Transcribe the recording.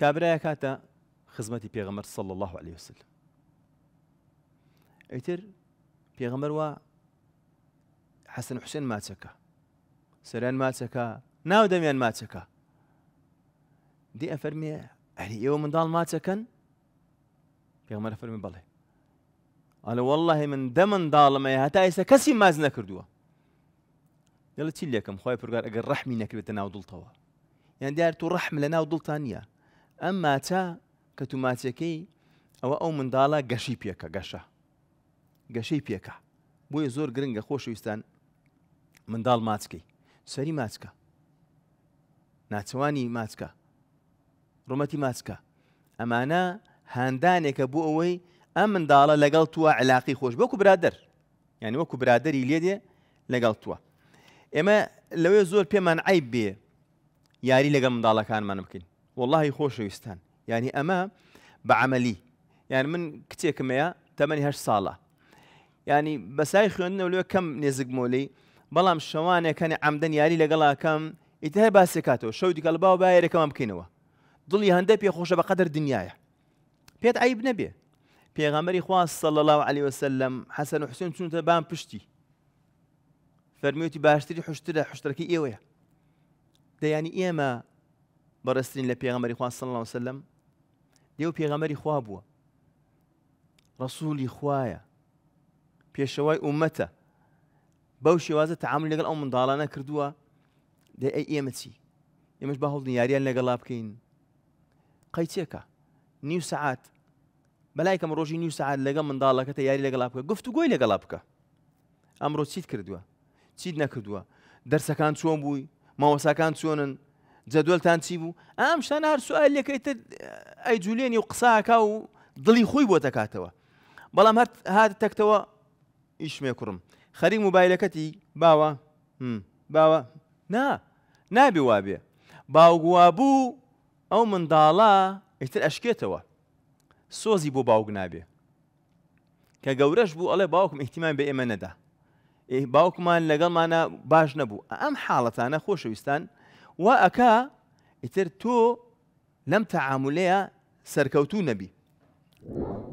کابرایە كاتا خزمتي بيغمر صلى الله عليه وسلم ئەیتر حسن حسين ما حوسێن سران ما ماچەکە ناو دي افرمي يعني اهل ئەفەرمێ من دال ما ماچەکەن بيغمر افرمي بەڵێ انا والله من دە منداڵمە هەتا ئێستا کەسی ماز نەکردووە دڵە چی لێکم خۆی پرگار ئەگەر ڕەحمی نەکرێتە ناو دڵتەوە یان يعني دیار تو ڕەحم لە ناو دڵتان نیە ئەم ماچە کە توماچەکەی ئەوە ئەو منداڵە گەشی پێکە گەشە گەشەی پێکە بۆیە زۆر گرنگە خۆشویستان منداڵ ماچکەی سەری ماچکە ناچوانی ماچکە ڕومەتی ماچکە ئەمانە هەندانێکە بۆ ئەوەی ئەم منداڵە لەگەڵ توە علاقی خۆش بەکو برادر یعنی وەکو برادری لێدێ لەگەڵ توە ئێمە لەوێ زۆر پێمان عیب بێ یاری لەگەڵ منداڵەکانمان بکەین واللهی خۆشەویستان ینی ئەمە بە عملی یان من کتێکمەیە تەمەنی هەر ساڵە ینی بەسای خوێندنەوە لێ کەم نێزک مۆلی بەڵام شەوانێکەنی ئەمدەن یاری لەگەڵاکەم ئیتە هەیە باسێکاتەوە شەو دیکە لە باو باەرەکەمان بکەینەوە دڵی هەندە پێخۆشە بە قەدر دنیاە پێت عیب نەبێ پێغەمەری خواست سەڵ الله عليه وسلم حەسەن و حوسێن چونتە بان پشتی فەرمیوتی باشتری حشترە حشتەکەی ئێوەیە دەیانی ئێمە بەڕستترین لە صلى الله عليه وسلم دێو پێغەمەری خوا بووە ڕسوولی خوایە پێشەوەی ئومەتە بەو شێوازە تعام لەگەڵ ئەو منداڵانە کردووە دە ئەی ئێمە چی ئێمەش بە هەڵدن یاریان لەگەڵا بکەین قەیچێکە نیو سعات بەلایکەم ڕۆژی نیو سعات لەگە منداڵەکەتە یاری لەگەڵا بکە گفت و گۆی لەگەڵا بکە تيد چیت کردووە چیت نەکردووە دەرسەکان چۆن بووی ماوەساکان تونن جەدوەلتان چی بوو ئام شان هەر سوال لەکەیتە ئەیجوولێنی و قساکە و دڵی خۆی بۆ دەکاتەوە بەڵام هەر هات تەکتەوە ئیشمێ کوڕم خەری موبایلەکەتی باوە باوە نا نابێ وابێ باوگووا بوو ئەو منداڵە ئیتر ئەشکێتەوە سۆزی بۆ باوگ نابێ کە گەورەش بوو ئەڵێ باوکم ئیحتیمان بە ئێمە نەدا باوکمان لەگەڵمانە باش نەبوو ئەم حاڵەتانە خۆشەویستان وأكا إتر تو لم تعامليا سركوتو نبي